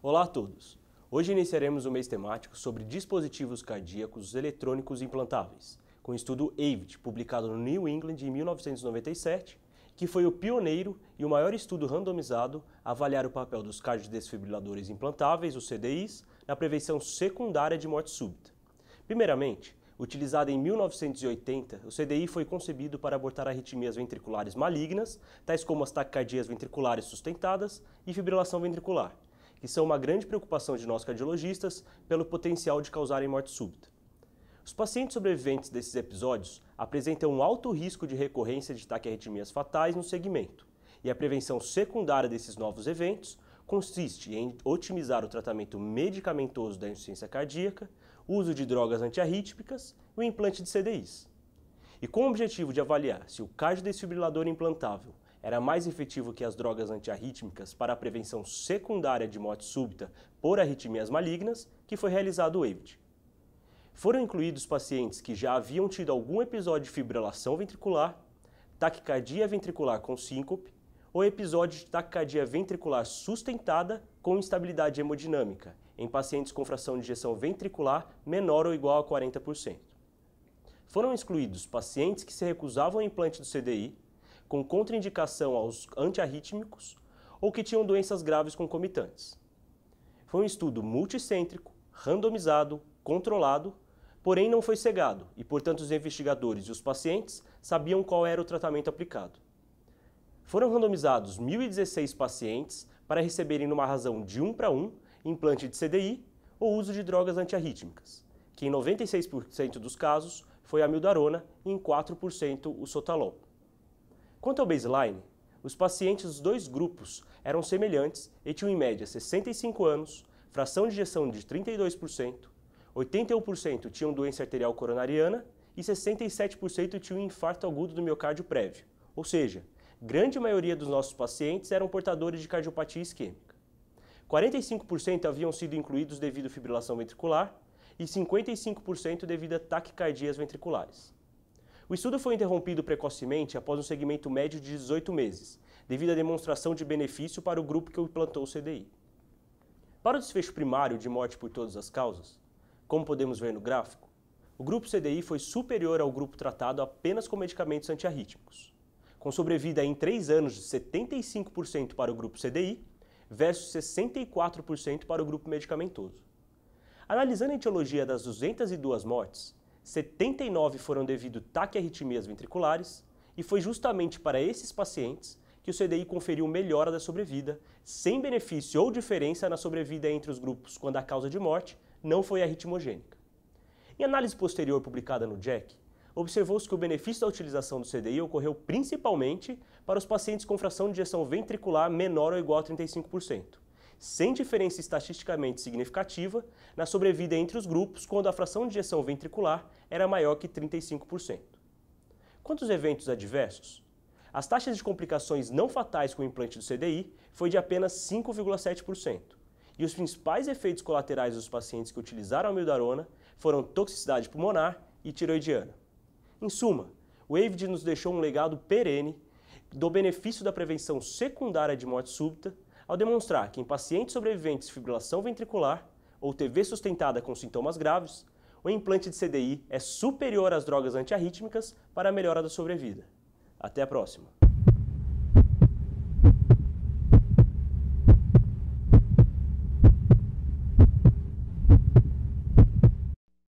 Olá a todos! Hoje iniciaremos um mês temático sobre dispositivos cardíacos eletrônicos implantáveis, com o estudo AVID, publicado no New England em 1997, que foi o pioneiro e o maior estudo randomizado a avaliar o papel dos cardiodesfibriladores implantáveis, os CDIs, na prevenção secundária de morte súbita. Primeiramente, Utilizado em 1980, o CDI foi concebido para abortar arritmias ventriculares malignas, tais como as taquicardias ventriculares sustentadas e fibrilação ventricular que são uma grande preocupação de nós cardiologistas pelo potencial de causarem morte súbita. Os pacientes sobreviventes desses episódios apresentam um alto risco de recorrência de taquiarritmias fatais no segmento, e a prevenção secundária desses novos eventos consiste em otimizar o tratamento medicamentoso da insuficiência cardíaca, uso de drogas antiarrítmicas e o implante de CDIs. E com o objetivo de avaliar se o cardiodesfibrilador implantável era mais efetivo que as drogas antiarrítmicas para a prevenção secundária de morte súbita por arritmias malignas, que foi realizado o EVID. Foram incluídos pacientes que já haviam tido algum episódio de fibrilação ventricular, taquicardia ventricular com síncope ou episódio de taquicardia ventricular sustentada com instabilidade hemodinâmica em pacientes com fração de injeção ventricular menor ou igual a 40%. Foram excluídos pacientes que se recusavam ao implante do CDI, com contraindicação aos antiarrítmicos ou que tinham doenças graves concomitantes. Foi um estudo multicêntrico, randomizado, controlado, porém não foi cegado e, portanto, os investigadores e os pacientes sabiam qual era o tratamento aplicado. Foram randomizados 1.016 pacientes para receberem, numa razão de 1 para 1, implante de CDI ou uso de drogas antiarrítmicas, que em 96% dos casos foi a mildarona e em 4% o sotalol. Quanto ao baseline, os pacientes dos dois grupos eram semelhantes e tinham em média 65 anos, fração de injeção de 32%, 81% tinham doença arterial coronariana e 67% tinham infarto agudo do miocárdio prévio. Ou seja, grande maioria dos nossos pacientes eram portadores de cardiopatia isquêmica. 45% haviam sido incluídos devido à fibrilação ventricular e 55% devido a taquicardias ventriculares. O estudo foi interrompido precocemente após um segmento médio de 18 meses, devido à demonstração de benefício para o grupo que implantou o CDI. Para o desfecho primário de morte por todas as causas, como podemos ver no gráfico, o grupo CDI foi superior ao grupo tratado apenas com medicamentos antiarrítmicos, com sobrevida em 3 anos de 75% para o grupo CDI versus 64% para o grupo medicamentoso. Analisando a etiologia das 202 mortes, 79 foram devido taquiarritmias ventriculares e foi justamente para esses pacientes que o CDI conferiu melhora da sobrevida, sem benefício ou diferença na sobrevida entre os grupos quando a causa de morte não foi arritmogênica. Em análise posterior publicada no JACC, observou-se que o benefício da utilização do CDI ocorreu principalmente para os pacientes com fração de injeção ventricular menor ou igual a 35% sem diferença estatisticamente significativa, na sobrevida entre os grupos quando a fração de injeção ventricular era maior que 35%. Quanto aos eventos adversos, as taxas de complicações não fatais com o implante do CDI foi de apenas 5,7%, e os principais efeitos colaterais dos pacientes que utilizaram a mildarona foram toxicidade pulmonar e tiroidiana. Em suma, o AVID nos deixou um legado perene do benefício da prevenção secundária de morte súbita ao demonstrar que em pacientes sobreviventes de fibrilação ventricular ou TV sustentada com sintomas graves, o implante de CDI é superior às drogas antiarrítmicas para a melhora da sobrevida. Até a próxima!